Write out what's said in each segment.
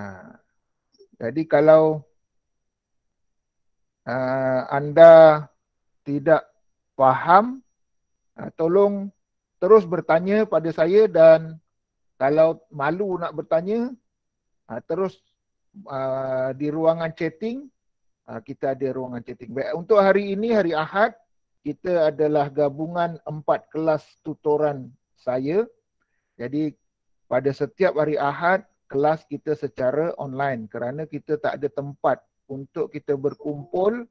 Ha. Jadi kalau uh, anda tidak faham, uh, tolong terus bertanya pada saya dan kalau malu nak bertanya, uh, terus uh, di ruangan chatting, uh, kita ada ruangan chatting. Baik, untuk hari ini, hari Ahad, kita adalah gabungan empat kelas tutoran saya. Jadi pada setiap hari Ahad, kelas kita secara online kerana kita tak ada tempat untuk kita berkumpul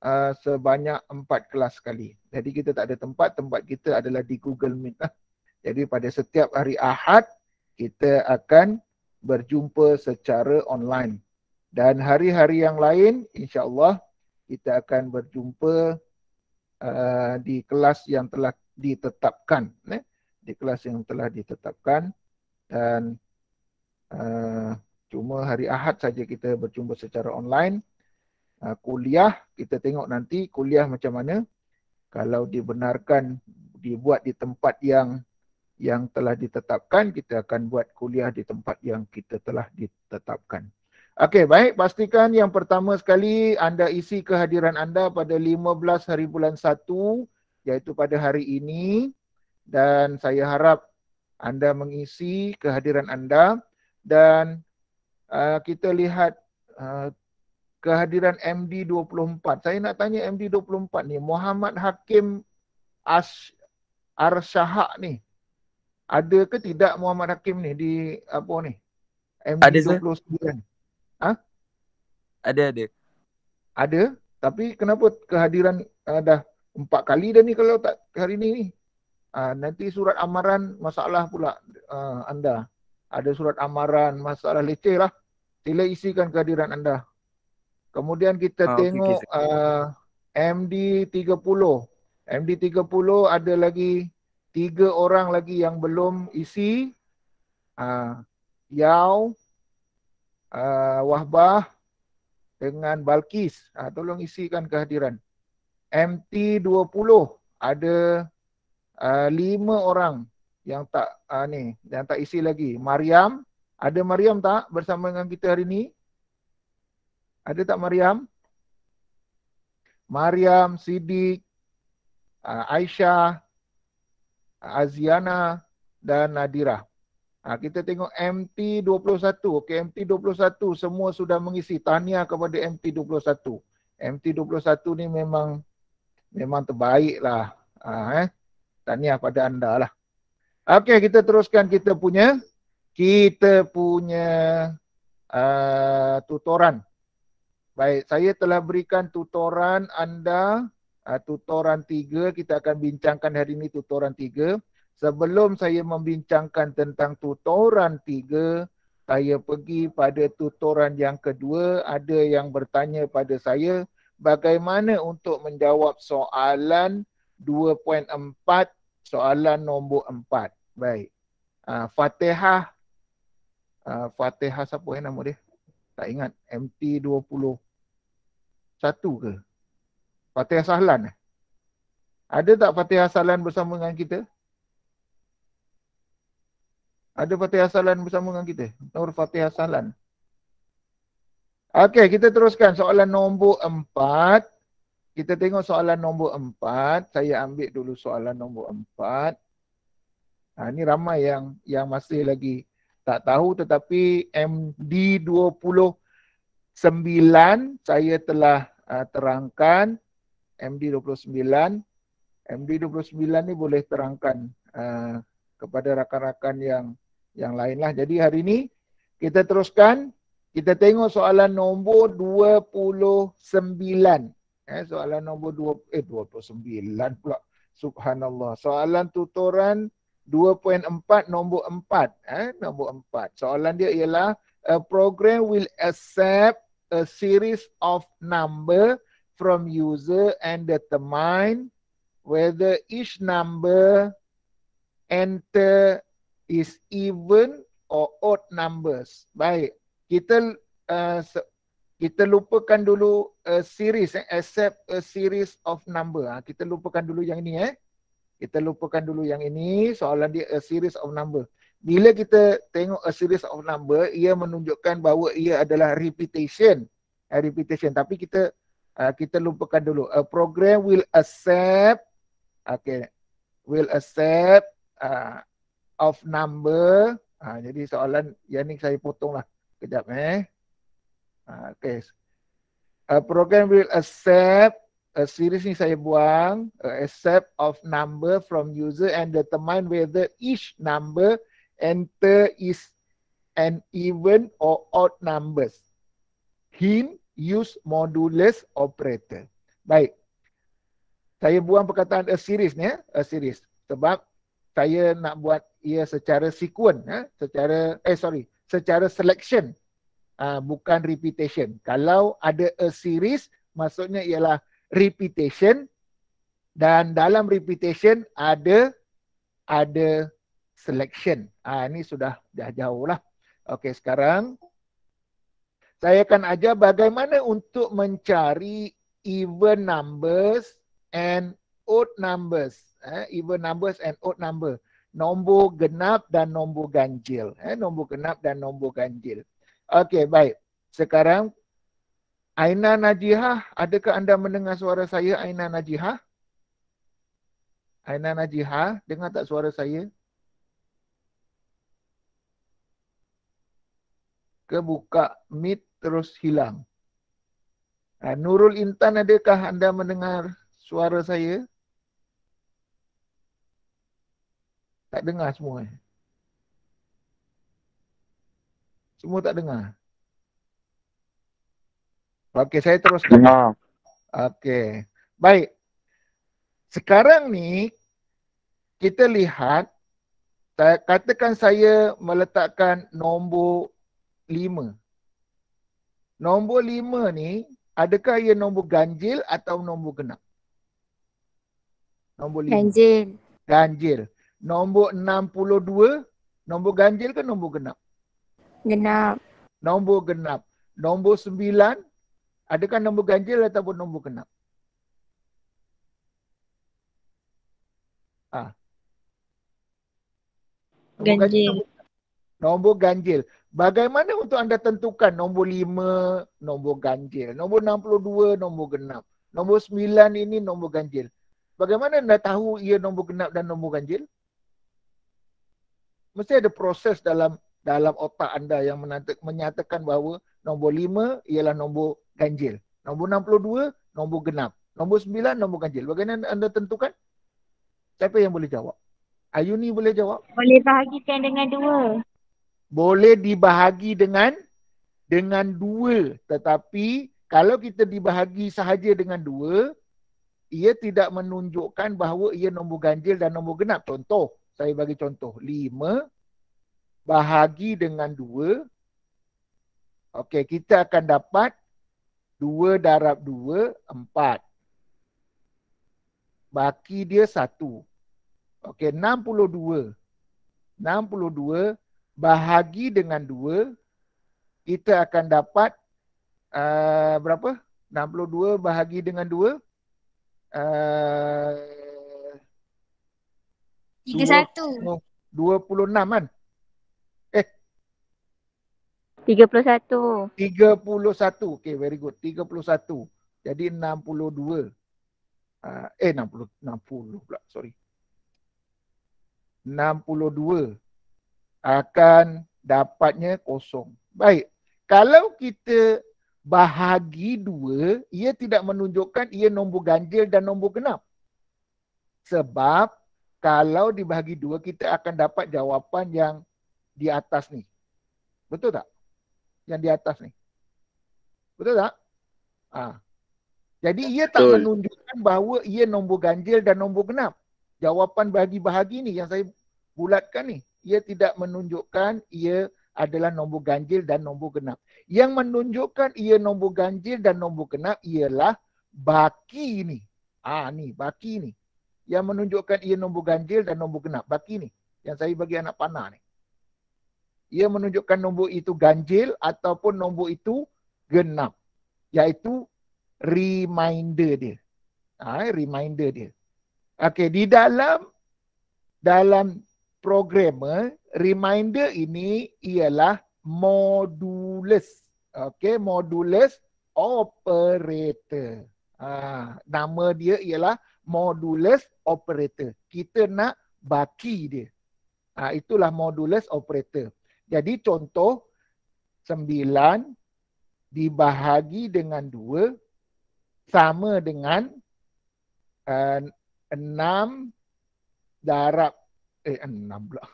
uh, sebanyak empat kelas sekali. Jadi kita tak ada tempat, tempat kita adalah di Google Meet. Lah. Jadi pada setiap hari Ahad kita akan berjumpa secara online. Dan hari-hari yang lain insya-Allah kita akan berjumpa uh, di kelas yang telah ditetapkan, eh? di kelas yang telah ditetapkan dan Eh, cuma hari Ahad saja kita berjumpa secara online. Uh, kuliah, kita tengok nanti kuliah macam mana. Kalau dibenarkan dibuat di tempat yang yang telah ditetapkan, kita akan buat kuliah di tempat yang kita telah ditetapkan. Okey, baik. Pastikan yang pertama sekali anda isi kehadiran anda pada 15 hari bulan 1, iaitu pada hari ini. Dan saya harap anda mengisi kehadiran anda dan uh, kita lihat uh, kehadiran MD24. Saya nak tanya MD24 ni, Muhammad Hakim As Arsyahak ni. Ada ke tidak Muhammad Hakim ni di apa ni? MD29. Ada, sir. Ha? Ada, ada. Ada? Tapi kenapa kehadiran uh, dah empat kali dah ni kalau tak hari ni ni? Uh, nanti surat amaran masalah pula uh, anda ada surat amaran, masalah leceh lah. Sila isikan kehadiran anda. Kemudian kita ah, tengok okay, uh, MD30. MD30 ada lagi tiga orang lagi yang belum isi. Uh, ah, Yau, uh, ah, Wahbah dengan Balkis. Uh, tolong isikan kehadiran. MT20 ada uh, lima orang yang tak uh, ni, yang tak isi lagi. Maryam, ada Maryam tak bersama dengan kita hari ni? Ada tak Maryam? Maryam, Siddiq, uh, Aisyah, ah, Aziana dan Nadira. Ha, kita tengok MT21. Okay, MT21 semua sudah mengisi. Tahniah kepada MT21. MT21 ni memang memang terbaik lah. Ha, eh. Tahniah pada anda lah. Okey, kita teruskan kita punya kita punya uh, tutoran. Baik, saya telah berikan tutoran anda uh, tutoran tiga. Kita akan bincangkan hari ini tutoran tiga. Sebelum saya membincangkan tentang tutoran tiga, saya pergi pada tutoran yang kedua. Ada yang bertanya pada saya bagaimana untuk menjawab soalan 2.4 soalan nombor empat. Baik. Uh, Fatihah. Uh, Fatihah siapa yang nama dia? Tak ingat. MT21 ke? Fatihah Sahlan eh? Ada tak Fatihah Sahlan bersama dengan kita? Ada Fatihah Sahlan bersama dengan kita? Nur Fatihah Sahlan. Okey, kita teruskan soalan nombor empat. Kita tengok soalan nombor empat. Saya ambil dulu soalan nombor empat. Ha, ini ramai yang yang masih lagi tak tahu tetapi MD29 saya telah uh, terangkan MD29. MD29 ni boleh terangkan uh, kepada rakan-rakan yang yang lain lah. Jadi hari ini kita teruskan. Kita tengok soalan nombor 29. Eh, soalan nombor 2, eh 29 pula. Subhanallah. Soalan tuturan 2.4 nombor 4. Eh, nombor 4. Soalan dia ialah a program will accept a series of number from user and determine whether each number enter is even or odd numbers. Baik. Kita uh, kita lupakan dulu a uh, series eh, except a series of number ha, kita lupakan dulu yang ini eh kita lupakan dulu yang ini soalan dia a series of number bila kita tengok a series of number ia menunjukkan bahawa ia adalah repetition a eh, repetition tapi kita a, uh, kita lupakan dulu a program will accept okay will accept a, uh, of number ha, jadi soalan yang ni saya potonglah kejap eh Ah, okay. A eh, program will accept a eh, series ni saya buang a eh, accept of number from user and determine whether each number enter is an even or odd numbers. Him use modulus operator. Baik. Saya buang perkataan a series ni, ya. a series. Sebab saya nak buat ia secara sequence, ya. secara, eh sorry, secara selection uh, bukan repetition. Kalau ada a series, maksudnya ialah repetition dan dalam repetition ada ada selection. Ah uh, ini sudah dah jauh lah. Okey, sekarang saya akan ajar bagaimana untuk mencari even numbers and odd numbers. Eh, even numbers and odd number. Nombor genap dan nombor ganjil. Eh, nombor genap dan nombor ganjil. Okey, baik. Sekarang Aina Najihah, adakah anda mendengar suara saya Aina Najihah? Aina Najihah, dengar tak suara saya? Kebuka mit terus hilang. Ha, Nurul Intan, adakah anda mendengar suara saya? Tak dengar semua. Eh? Semua tak dengar. Okey, saya terus dengar. Okey. Baik. Sekarang ni kita lihat katakan saya meletakkan nombor 5. Nombor 5 ni adakah ia nombor ganjil atau nombor genap? Nombor 5. Ganjil. Ganjil. Nombor 62 nombor ganjil ke nombor genap? Genap. Nombor genap. Nombor sembilan, adakah nombor ganjil ataupun nombor genap? Ah. Nombor ganjil. ganjil. Nombor ganjil. Bagaimana untuk anda tentukan nombor lima, nombor ganjil. Nombor enam puluh dua, nombor genap. Nombor sembilan ini nombor ganjil. Bagaimana anda tahu ia nombor genap dan nombor ganjil? Mesti ada proses dalam dalam otak anda yang menyatakan bahawa nombor 5 ialah nombor ganjil. Nombor 62 nombor genap. Nombor 9 nombor ganjil. Bagaimana anda tentukan? Siapa yang boleh jawab? Ayuni boleh jawab? Boleh bahagikan dengan dua. Boleh dibahagi dengan dengan dua. Tetapi kalau kita dibahagi sahaja dengan dua, ia tidak menunjukkan bahawa ia nombor ganjil dan nombor genap. Contoh, saya bagi contoh. Lima, bahagi dengan dua. Okey, kita akan dapat dua darab dua, empat. Baki dia satu. Okey, enam puluh dua. Enam puluh dua bahagi dengan dua. Kita akan dapat uh, berapa? Enam puluh dua bahagi dengan dua. Uh, tiga satu. Dua puluh enam kan? 31. 31. Okay, very good. 31. Jadi 62. Uh, ah, eh, 60. 60 pula. Sorry. 62 akan dapatnya kosong. Baik. Kalau kita bahagi dua, ia tidak menunjukkan ia nombor ganjil dan nombor genap. Sebab kalau dibahagi dua, kita akan dapat jawapan yang di atas ni. Betul tak? yang di atas ni. Betul tak? Ha. Jadi ia tak Betul. menunjukkan bahawa ia nombor ganjil dan nombor genap. Jawapan bahagi-bahagi ni yang saya bulatkan ni. Ia tidak menunjukkan ia adalah nombor ganjil dan nombor genap. Yang menunjukkan ia nombor ganjil dan nombor genap ialah baki ni. Ha ni, baki ni. Yang menunjukkan ia nombor ganjil dan nombor genap. Baki ni. Yang saya bagi anak panah ni ia menunjukkan nombor itu ganjil ataupun nombor itu genap. Iaitu reminder dia. Ha, reminder dia. Okey, di dalam dalam programmer, reminder ini ialah modulus. Okey, modulus operator. Ha, nama dia ialah modulus operator. Kita nak baki dia. Ha, itulah modulus operator. Jadi contoh 9 dibahagi dengan 2 sama dengan uh, eh, 6 darab eh 6 pula.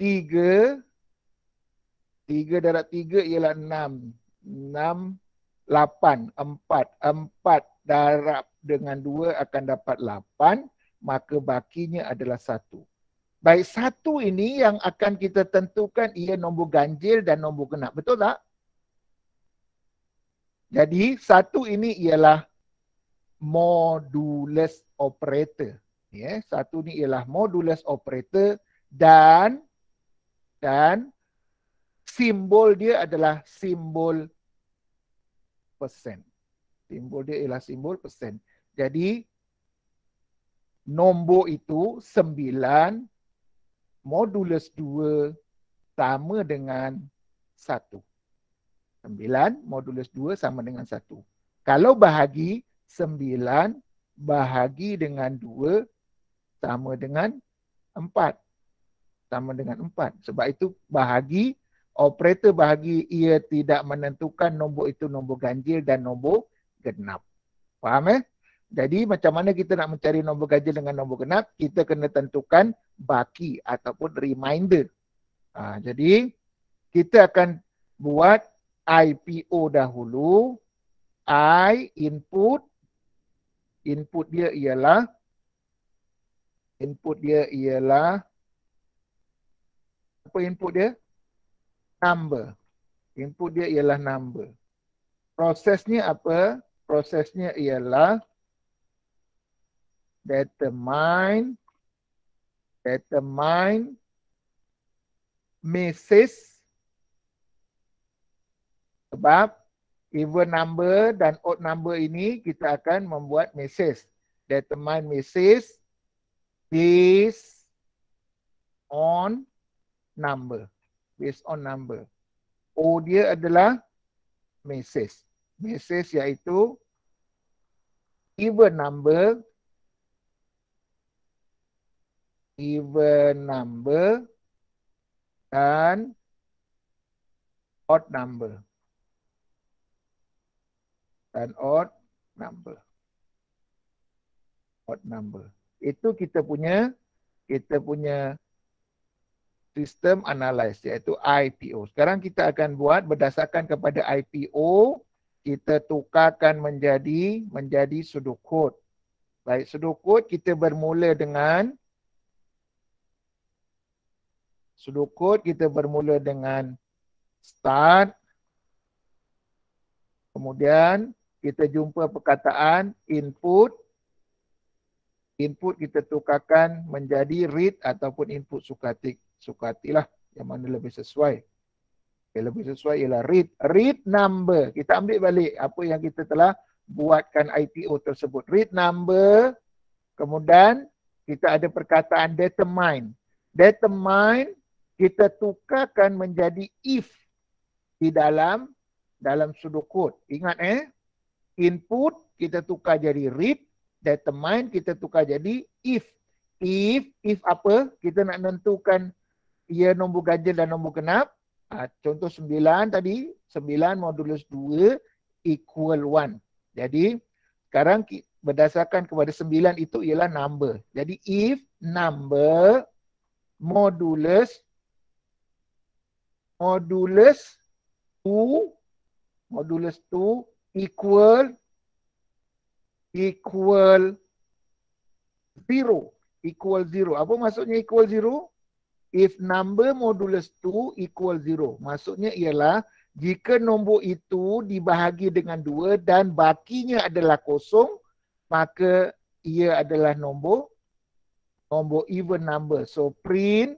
3 3 darab 3 ialah 6. 6 8, 4, 4 darab dengan 2 akan dapat 8, maka bakinya adalah Baik, satu ini yang akan kita tentukan ia nombor ganjil dan nombor genap. Betul tak? Jadi, satu ini ialah modulus operator. Ya, satu ini ialah modulus operator dan dan simbol dia adalah simbol persen. Simbol dia ialah simbol persen. Jadi, nombor itu 9 modulus 2 sama dengan 1. 9 modulus 2 sama dengan 1. Kalau bahagi 9 bahagi dengan 2 sama dengan 4. Sama dengan 4. Sebab itu bahagi, operator bahagi ia tidak menentukan nombor itu nombor ganjil dan nombor genap. Faham Eh? Jadi macam mana kita nak mencari nombor ganjil dengan nombor genap, kita kena tentukan baki ataupun reminder. Ha, jadi kita akan buat IPO dahulu. I input. Input dia ialah. Input dia ialah. Apa input dia? Number. Input dia ialah number. Prosesnya apa? Prosesnya ialah. Prosesnya ialah that the mind that the mind misses sebab even number dan odd number ini kita akan membuat misses that the mind misses based on number based on number o dia adalah misses misses iaitu even number even number dan odd number dan odd number odd number itu kita punya kita punya sistem analyze iaitu IPO. Sekarang kita akan buat berdasarkan kepada IPO kita tukarkan menjadi menjadi sudut Baik sudut kita bermula dengan Sudukut kita bermula dengan start. Kemudian kita jumpa perkataan input. Input kita tukarkan menjadi read ataupun input sukatik. Sukatilah yang mana lebih sesuai. Yang lebih sesuai ialah read. Read number. Kita ambil balik apa yang kita telah buatkan ITO tersebut. Read number. Kemudian kita ada perkataan determine. Determine kita tukarkan menjadi if di dalam dalam sudokod. Ingat eh. Input kita tukar jadi read. Determine kita tukar jadi if. If if apa? Kita nak tentukan ia ya nombor ganjil dan nombor genap. Ha, ah, contoh sembilan tadi. sembilan modulus dua equal one. Jadi sekarang berdasarkan kepada sembilan itu ialah number. Jadi if number modulus modulus 2 modulus 2 equal equal 0 equal 0 apa maksudnya equal 0 if number modulus 2 equal 0 maksudnya ialah jika nombor itu dibahagi dengan 2 dan bakinya adalah kosong maka ia adalah nombor nombor even number so print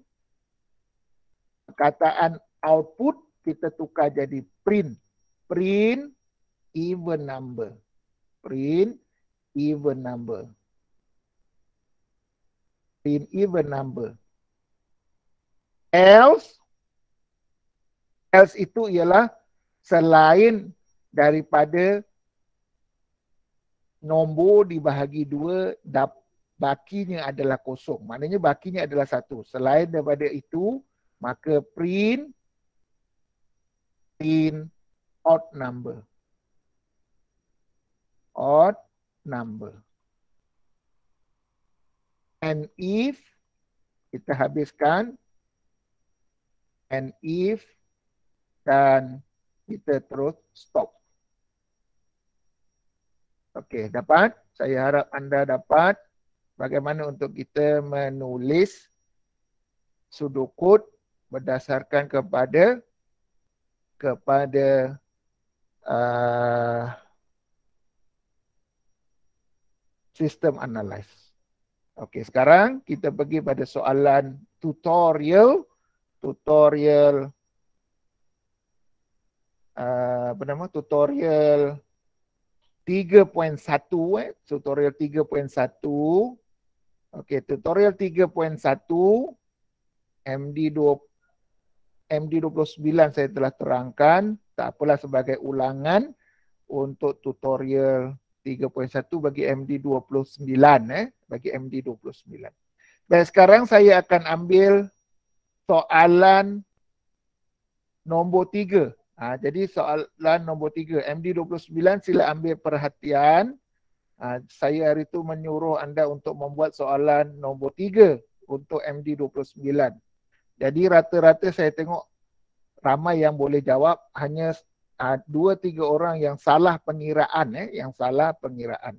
perkataan output kita tukar jadi print print even number print even number print even number else else itu ialah selain daripada nombor dibahagi dua dap bakinya adalah kosong. Maknanya bakinya adalah satu. Selain daripada itu, maka print in odd number. Odd number. And if kita habiskan and if dan kita terus stop. Okey, dapat? Saya harap anda dapat bagaimana untuk kita menulis sudut berdasarkan kepada kepada uh, sistem analis. Okey, sekarang kita pergi pada soalan tutorial. Tutorial uh, apa nama tutorial 3.1 eh tutorial 3.1 okey tutorial 3.1 MD MD29 saya telah terangkan, tak apalah sebagai ulangan untuk tutorial 3.1 bagi MD29 eh bagi MD29. Baik, sekarang saya akan ambil soalan nombor 3. Ha, jadi soalan nombor 3 MD29 sila ambil perhatian. Ha, saya hari itu menyuruh anda untuk membuat soalan nombor 3 untuk MD29. Jadi rata-rata saya tengok ramai yang boleh jawab hanya uh, dua tiga orang yang salah pengiraan eh yang salah pengiraan.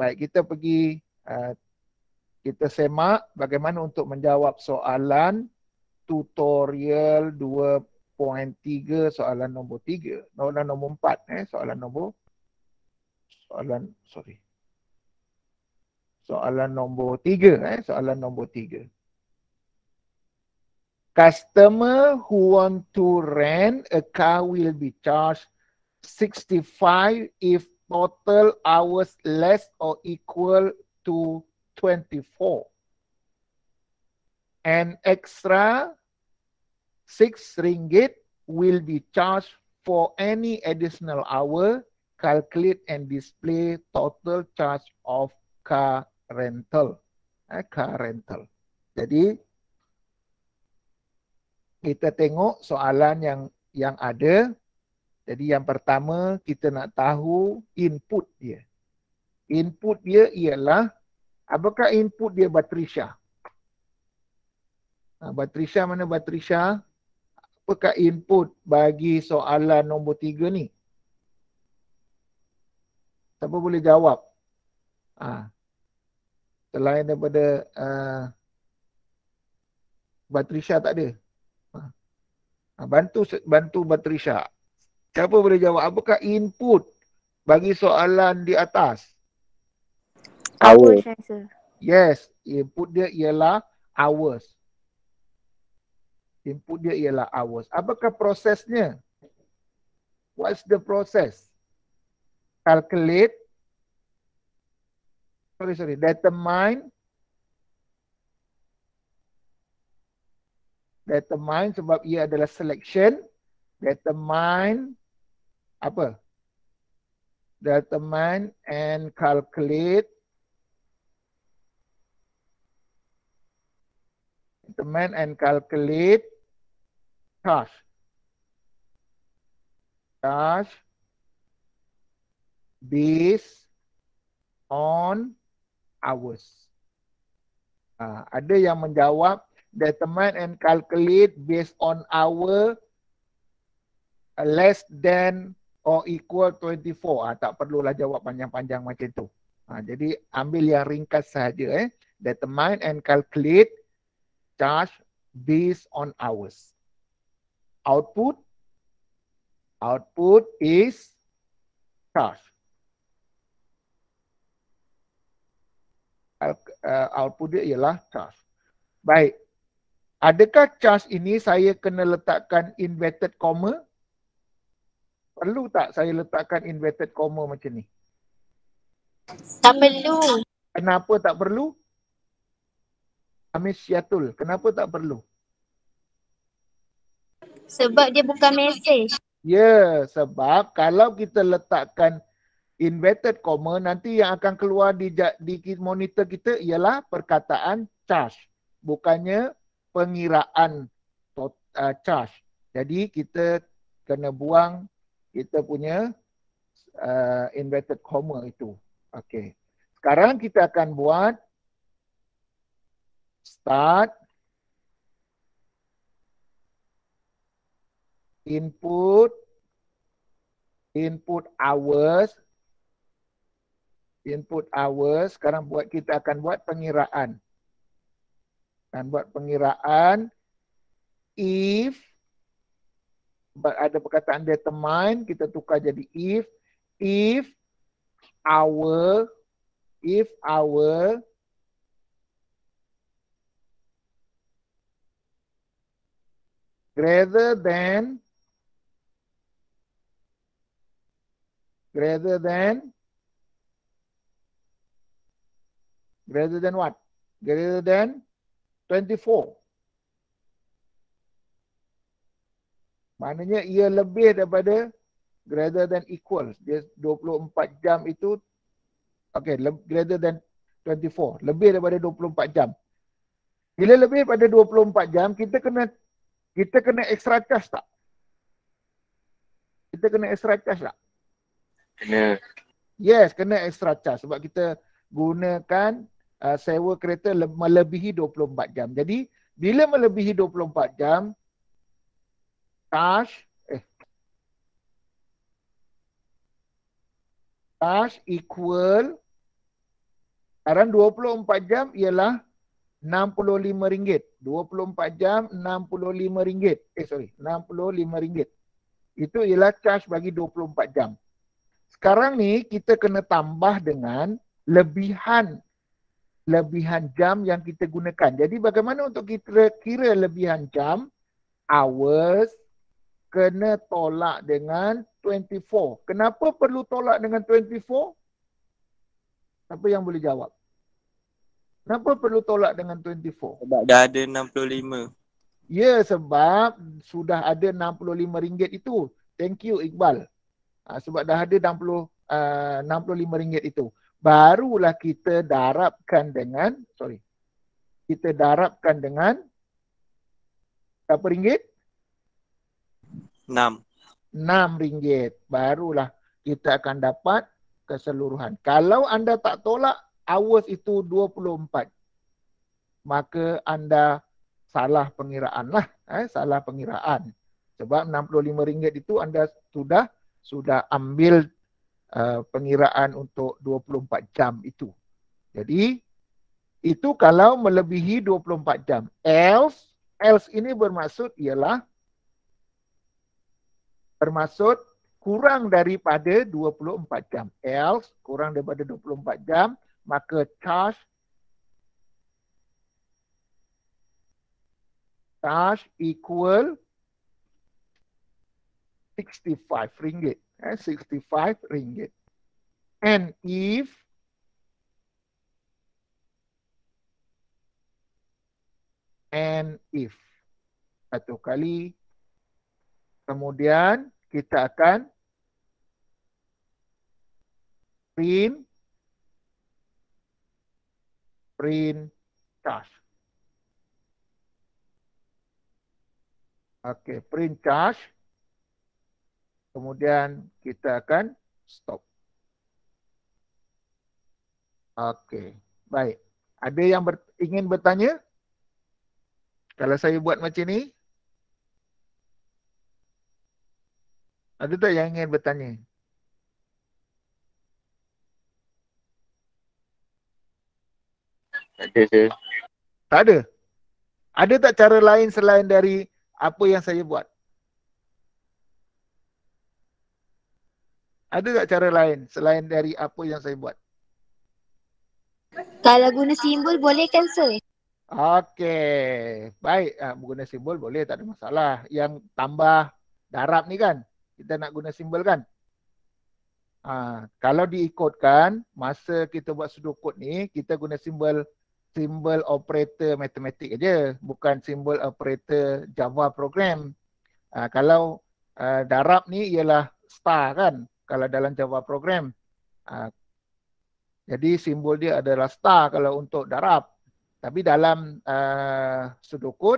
Baik kita pergi uh, kita semak bagaimana untuk menjawab soalan tutorial 2.3 soalan nombor 3. Soalan nombor 4 eh soalan nombor soalan sorry. Soalan nombor 3 eh soalan nombor 3. Customer who want to rent a car will be charged 65 if total hours less or equal to 24. An extra 6 ringgit will be charged for any additional hour. Calculate and display total charge of car rental. A eh, car rental. Jadi kita tengok soalan yang yang ada. Jadi yang pertama kita nak tahu input dia. Input dia ialah apakah input dia Batrisha? Ha, Batrisha mana Batrisha? Apakah input bagi soalan nombor tiga ni? Siapa boleh jawab? Ha. Selain daripada uh, Batrisha tak ada. Ha, bantu bantu Menteri Syah. Siapa boleh jawab? Apakah input bagi soalan di atas? Hours. Yes. Input dia ialah hours. Input dia ialah hours. Apakah prosesnya? What's the process? Calculate. Sorry, sorry. Determine determine sebab ia adalah selection determine apa determine and calculate determine and calculate task task based on hours ha, ada yang menjawab determine and calculate based on our uh, less than or equal 24. Ha, ah, tak perlulah jawab panjang-panjang macam tu. Ha, jadi ambil yang ringkas sahaja. Eh. Determine and calculate charge based on hours. Output. Output is charge. Uh, output dia ialah charge. Baik. Adakah charge ini saya kena letakkan inverted comma? Perlu tak saya letakkan inverted comma macam ni? Tak perlu. Kenapa tak perlu? Amir Syatul, kenapa tak perlu? Sebab dia bukan message. Ya, sebab kalau kita letakkan inverted comma, nanti yang akan keluar di, di monitor kita ialah perkataan charge. Bukannya pengiraan total uh, charge. Jadi kita kena buang kita punya uh, inverted comma itu. Okey. Sekarang kita akan buat start input input hours input hours sekarang buat kita akan buat pengiraan dan buat pengiraan if ada perkataan dia teman kita tukar jadi if if our if our greater than greater than greater than what greater than 24. Maknanya ia lebih daripada greater than equals. Dia 24 jam itu okay, greater than 24. Lebih daripada 24 jam. Bila lebih daripada 24 jam, kita kena kita kena extra charge tak? Kita kena extra charge tak? Kena. Yes, kena extra charge sebab kita gunakan uh, sewa kereta le- melebihi 24 jam. Jadi bila melebihi 24 jam cash eh cash equal sekarang 24 jam ialah RM65. 24 jam RM65. Eh sorry, RM65. Itu ialah charge bagi 24 jam. Sekarang ni kita kena tambah dengan lebihan lebihan jam yang kita gunakan. Jadi bagaimana untuk kita kira lebihan jam? Hours kena tolak dengan 24. Kenapa perlu tolak dengan 24? Siapa yang boleh jawab? Kenapa perlu tolak dengan 24? Sebab dah ada 65. Ya sebab sudah ada 65 ringgit itu. Thank you Iqbal. Ha, sebab dah ada 60, uh, RM65 itu barulah kita darabkan dengan sorry kita darabkan dengan berapa ringgit? 6 6 ringgit barulah kita akan dapat keseluruhan. Kalau anda tak tolak hours itu 24 maka anda salah pengiraan lah. Eh, salah pengiraan. Sebab RM65 itu anda sudah sudah ambil Uh, pengiraan untuk 24 jam itu. Jadi itu kalau melebihi 24 jam. Else, else ini bermaksud ialah bermaksud kurang daripada 24 jam. Else kurang daripada 24 jam, maka charge charge equal 65 ringgit and eh, 65 ringgit. And if and if satu kali kemudian kita akan print print charge. Okay, print charge kemudian kita akan stop. Okey, baik. Ada yang ber ingin bertanya? Kalau saya buat macam ni? Ada tak yang ingin bertanya? Tak ada. Tak ada? Ada tak cara lain selain dari apa yang saya buat? Ada tak cara lain selain dari apa yang saya buat? Kalau guna simbol boleh kan sir? Okey. Baik. Ha, guna simbol boleh tak ada masalah. Yang tambah darab ni kan? Kita nak guna simbol kan? Ha, kalau diikutkan masa kita buat sudokot ni kita guna simbol simbol operator matematik aja bukan simbol operator java program. Ha, kalau uh, darab ni ialah star kan kalau dalam Java program. Ah, jadi simbol dia adalah star kalau untuk darab. Tapi dalam ah, sudoku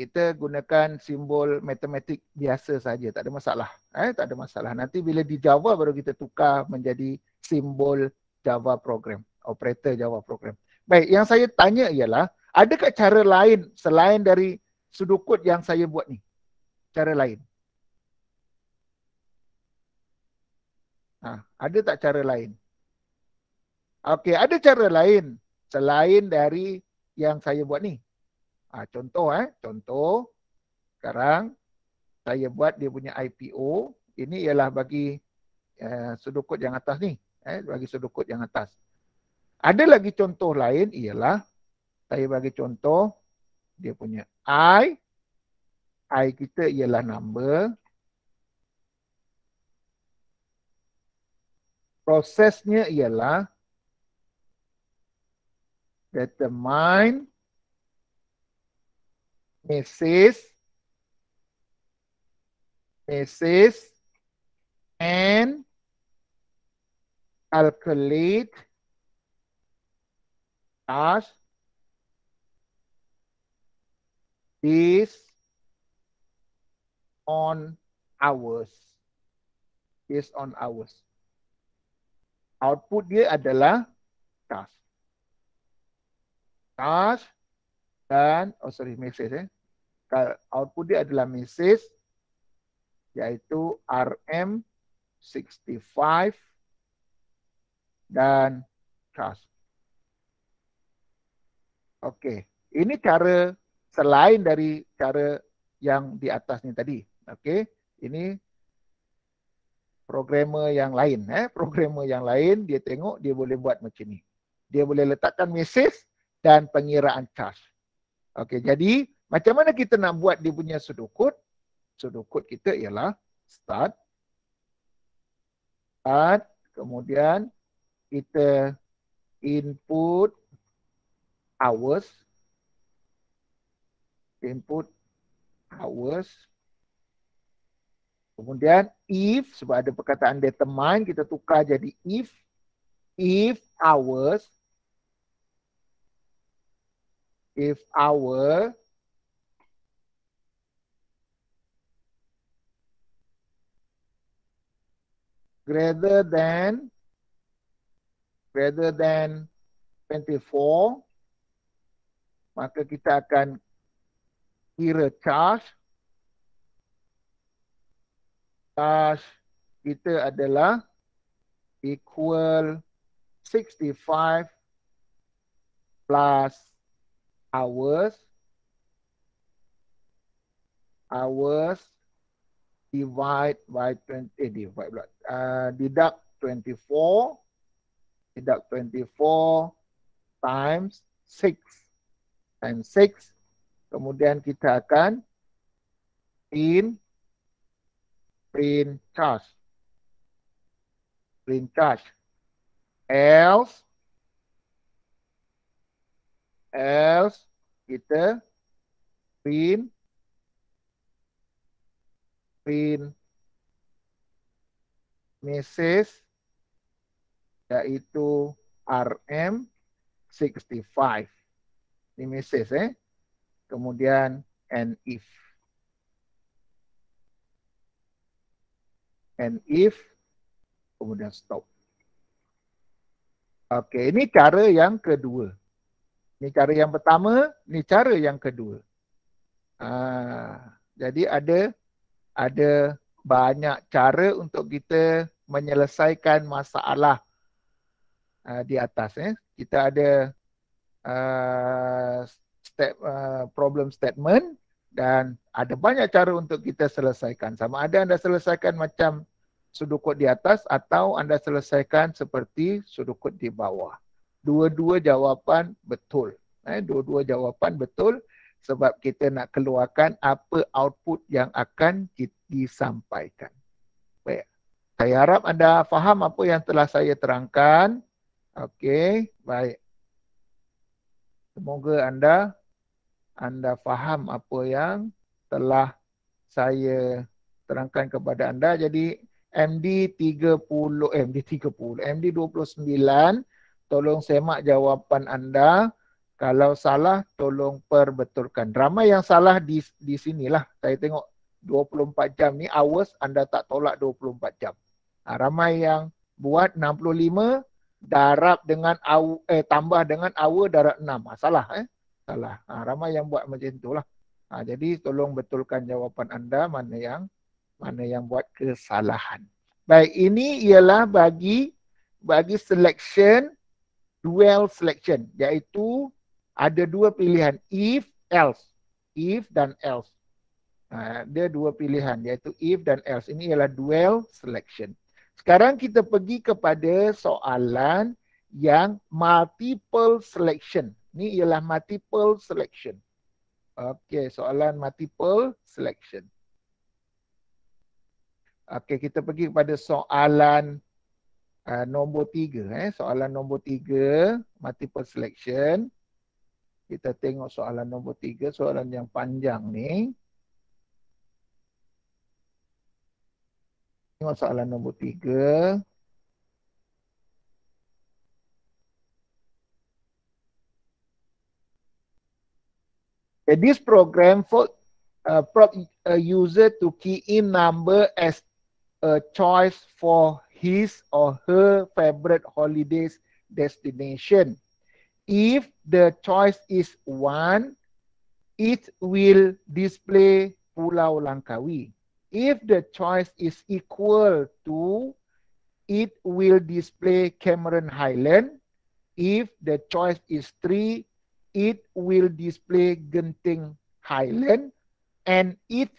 kita gunakan simbol matematik biasa saja. Tak ada masalah. Eh, tak ada masalah. Nanti bila di Java baru kita tukar menjadi simbol Java program. Operator Java program. Baik, yang saya tanya ialah adakah cara lain selain dari sudoku yang saya buat ni? Cara lain. Ha, ada tak cara lain? Okey, ada cara lain selain dari yang saya buat ni. Ha, contoh eh, contoh sekarang saya buat dia punya IPO, ini ialah bagi eh, sudukut yang atas ni, eh bagi sudukut yang atas. Ada lagi contoh lain ialah saya bagi contoh dia punya I I kita ialah number prosesnya ialah that the mind misses misses and calculate as based on hours based on hours output dia adalah cash, cash dan, oh sorry, message. Eh. Output dia adalah message iaitu RM65 dan cash. Okey, ini cara selain dari cara yang di atas ni tadi. Okey, ini programmer yang lain eh programmer yang lain dia tengok dia boleh buat macam ni dia boleh letakkan mesej dan pengiraan charge Okay, jadi macam mana kita nak buat dia punya sudokod sudokod kita ialah start start kemudian kita input hours input hours Kemudian if sebab ada perkataan determine kita tukar jadi if if hours if our greater than greater than 24 maka kita akan kira charge charge kita adalah equal 65 plus hours hours divide by 20 eh, divide pula uh, deduct 24 deduct 24 times 6 times 6 kemudian kita akan in print charge print charge else else kita gitu. print print message yaitu RM 65 ini message eh kemudian and if and if kemudian stop. Okey, ini cara yang kedua. Ini cara yang pertama, ini cara yang kedua. Ah, jadi ada ada banyak cara untuk kita menyelesaikan masalah uh, di atas eh. Kita ada uh, step uh, problem statement, dan ada banyak cara untuk kita selesaikan. Sama ada anda selesaikan macam sudukut di atas atau anda selesaikan seperti sudukut di bawah. Dua-dua jawapan betul. Eh, dua-dua jawapan betul sebab kita nak keluarkan apa output yang akan disampaikan. Baik. Saya harap anda faham apa yang telah saya terangkan. Okey, baik. Semoga anda anda faham apa yang telah saya terangkan kepada anda. Jadi MD 30, MD 30, MD 29, tolong semak jawapan anda. Kalau salah, tolong perbetulkan. Ramai yang salah di, di sinilah. Saya tengok 24 jam ni, hours anda tak tolak 24 jam. Ha, ramai yang buat 65, darab dengan au, eh, tambah dengan hour darab 6. Ha, salah. Eh? salah. Ha, ramai yang buat macam itulah. Ha, jadi tolong betulkan jawapan anda mana yang mana yang buat kesalahan. Baik, ini ialah bagi bagi selection dual selection iaitu ada dua pilihan if else if dan else ha, ada dua pilihan iaitu if dan else ini ialah dual selection sekarang kita pergi kepada soalan yang multiple selection Ni ialah multiple selection. Okey, soalan multiple selection. Okey, kita pergi kepada soalan uh, nombor tiga. Eh. Soalan nombor tiga, multiple selection. Kita tengok soalan nombor tiga, soalan yang panjang ni. Tengok soalan nombor tiga. this program for uh, a uh, user to key in number as a choice for his or her favorite holidays destination. If the choice is one, it will display Pulau Langkawi. If the choice is equal to, it will display Cameron Highland. If the choice is three, it will display Genting Highland and it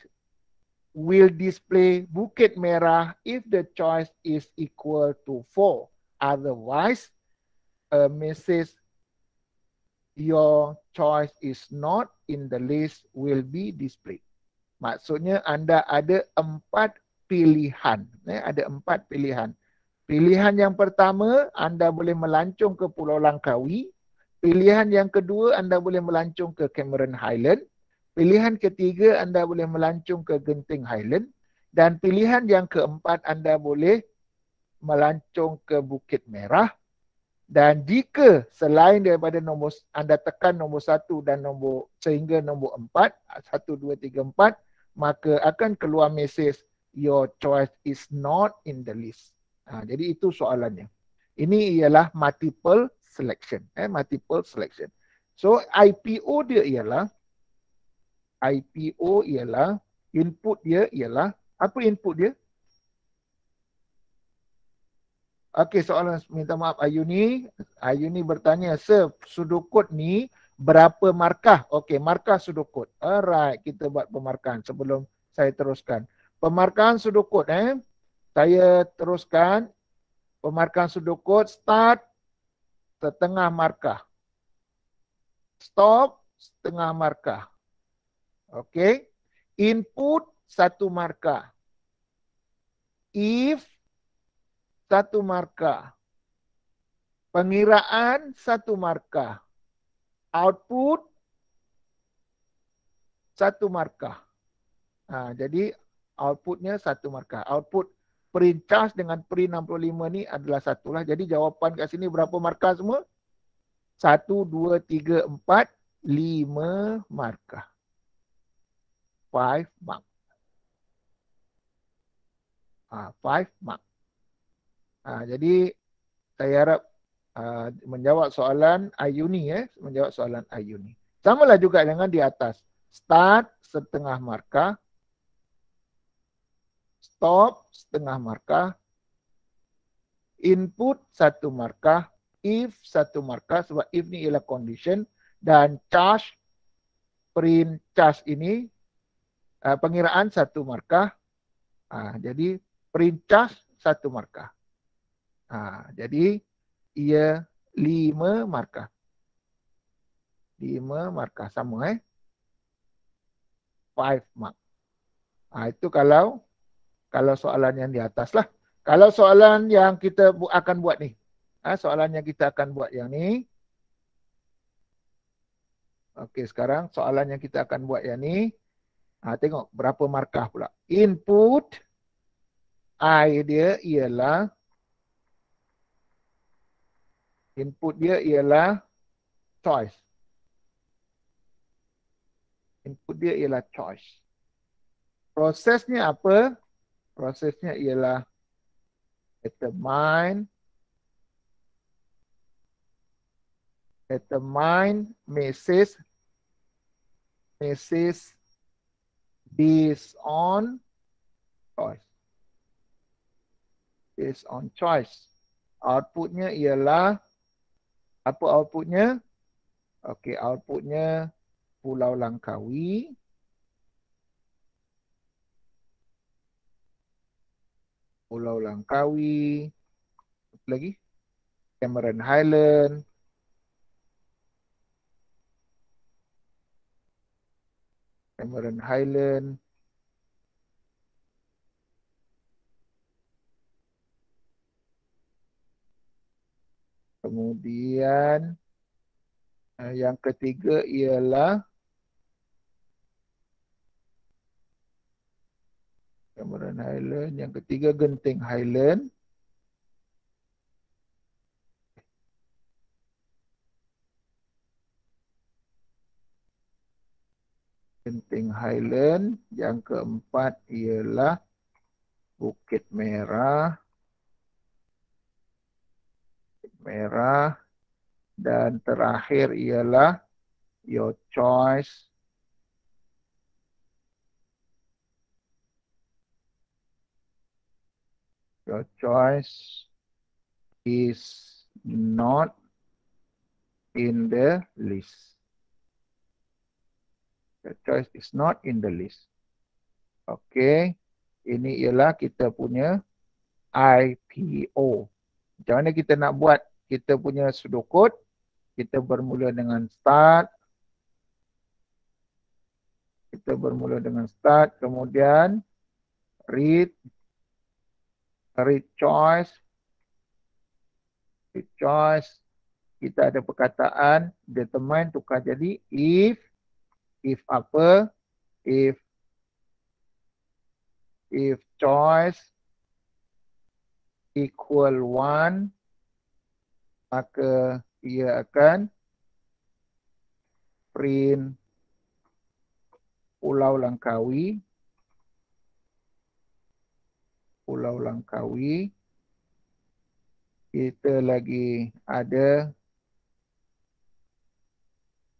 will display Bukit Merah if the choice is equal to 4. Otherwise, a uh, message your choice is not in the list will be displayed. Maksudnya anda ada empat pilihan. Eh, ada empat pilihan. Pilihan yang pertama, anda boleh melancung ke Pulau Langkawi Pilihan yang kedua anda boleh melancung ke Cameron Highland. Pilihan ketiga anda boleh melancung ke Genting Highland. Dan pilihan yang keempat anda boleh melancung ke Bukit Merah. Dan jika selain daripada nombor anda tekan nombor satu dan nombor sehingga nombor empat, satu, dua, tiga, empat, maka akan keluar mesej your choice is not in the list. Ha, jadi itu soalannya. Ini ialah multiple selection eh multiple selection so IPO dia ialah IPO ialah input dia ialah apa input dia Okey soalan minta maaf Ayuni Ayuni bertanya sudukot ni berapa markah okey markah sudukot alright kita buat pemarkahan sebelum saya teruskan pemarkahan sudukot eh saya teruskan pemarkahan sudukot start setengah markah. Stop setengah markah. okay Input satu markah. If satu markah. Pengiraan satu markah. Output satu markah. Ha, jadi outputnya satu markah. Output print charge dengan print 65 ni adalah satulah. Jadi jawapan kat sini berapa markah semua? 1, 2, 3, 4, 5 markah. 5 mark. Ha, ah, 5 mark. Ha, jadi saya harap ha, menjawab soalan ni Eh. Menjawab soalan ni. Sama lah juga dengan di atas. Start setengah markah stop setengah markah, input satu markah, if satu markah sebab if ni ialah condition dan charge print charge ini uh, pengiraan satu markah. Uh, jadi print charge satu markah. Uh, jadi ia lima markah. Lima markah sama eh. Five mark. Uh, itu kalau kalau soalan yang di atas lah. Kalau soalan yang kita bu akan buat ni. Ha, soalan yang kita akan buat yang ni. Okey sekarang soalan yang kita akan buat yang ni. Ha, tengok berapa markah pula. Input I dia ialah. Input dia ialah choice. Input dia ialah choice. Prosesnya apa? prosesnya ialah determine determine message message based on choice based on choice outputnya ialah apa outputnya okey outputnya pulau langkawi Pulau Langkawi, apa lagi? Cameron Highland. Cameron Highland. Kemudian eh, yang ketiga ialah Cameron Highland. Yang ketiga Genting Highland. Genting Highland. Yang keempat ialah Bukit Merah. Bukit Merah. Dan terakhir ialah Your Choice. your choice is not in the list. Your choice is not in the list. Okay. Ini ialah kita punya IPO. Macam mana kita nak buat kita punya sudokot? Kita bermula dengan start. Kita bermula dengan start. Kemudian read rejoice rejoice kita ada perkataan determine tukar jadi if if apa if if choice equal one, maka ia akan print pulau langkawi Pulau Langkawi. Kita lagi ada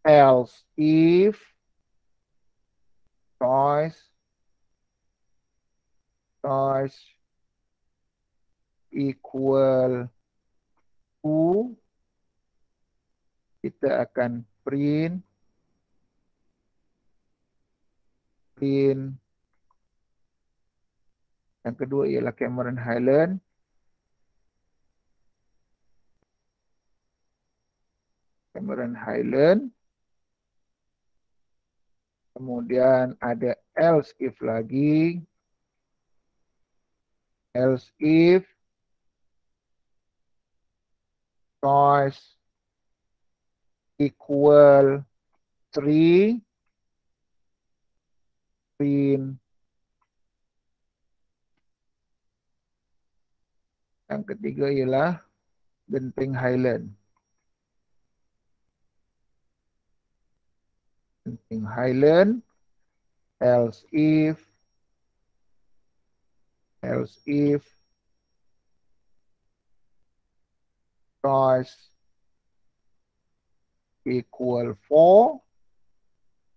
else if toys toys equal to kita akan print print Yang kedua ialah Cameron Highland. Cameron Highland. Kemudian ada else if lagi. Else if. Choice equal 3 print Yang ketiga ialah genting Highland. Genting Highland. Else if. Else if. Choice. Equal 4.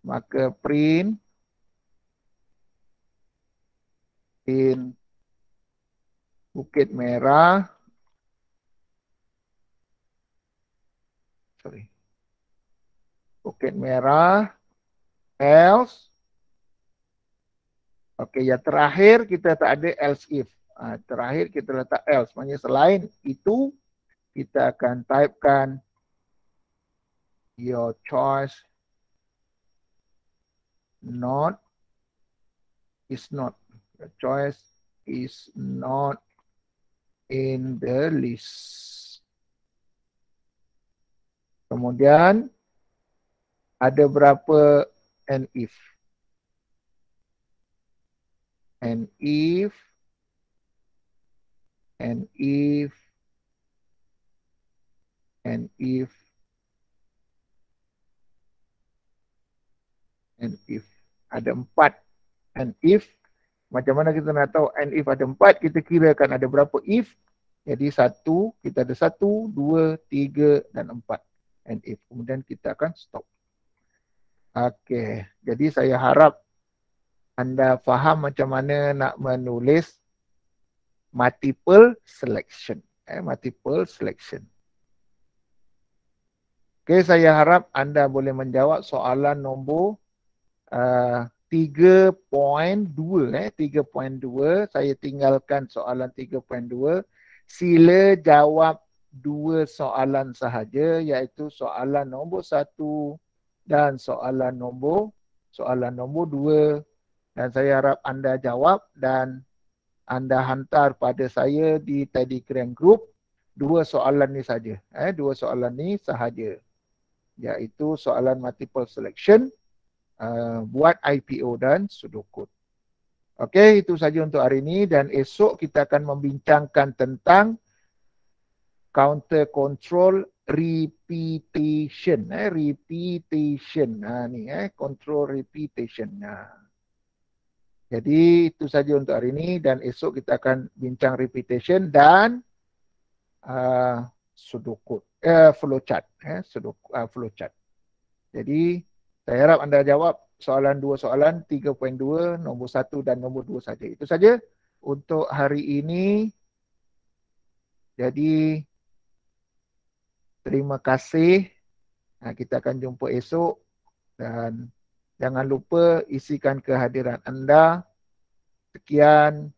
Maka print. in Bukit Merah. Sorry. Bukit Merah. Else. Oke, ya terakhir kita tak ada else if. Nah, terakhir kita letak else. Maksudnya selain itu, kita akan typekan your choice not is not. Your choice is not in the list, Kemudian ada berapa and if? And if, and if, and if, and if. Ada empat. And if, macam mana kita nak tahu and if ada empat, kita kirakan ada berapa if jadi satu, kita ada satu, dua, tiga dan empat. And if. Kemudian kita akan stop. Okey. Jadi saya harap anda faham macam mana nak menulis multiple selection. Eh, multiple selection. Okey, saya harap anda boleh menjawab soalan nombor uh, 3.2. Eh, 3.2. Saya tinggalkan soalan 3.2 sila jawab dua soalan sahaja iaitu soalan nombor satu dan soalan nombor soalan nombor dua dan saya harap anda jawab dan anda hantar pada saya di Teddy Grand group dua soalan ni saja eh dua soalan ni sahaja iaitu soalan multiple selection uh, buat IPO dan sudoku Okey, itu saja untuk hari ini dan esok kita akan membincangkan tentang counter control repetition. Eh, repetition. Ha, ni eh, control repetition. Ha. Jadi itu saja untuk hari ini dan esok kita akan bincang repetition dan uh, sudoku. Eh, flowchart. Eh, sudoku, uh, flowchart. Jadi saya harap anda jawab soalan 2, soalan 3.2, nombor 1 dan nombor 2 saja. Itu saja untuk hari ini. Jadi terima kasih. Nah, kita akan jumpa esok dan jangan lupa isikan kehadiran anda. Sekian.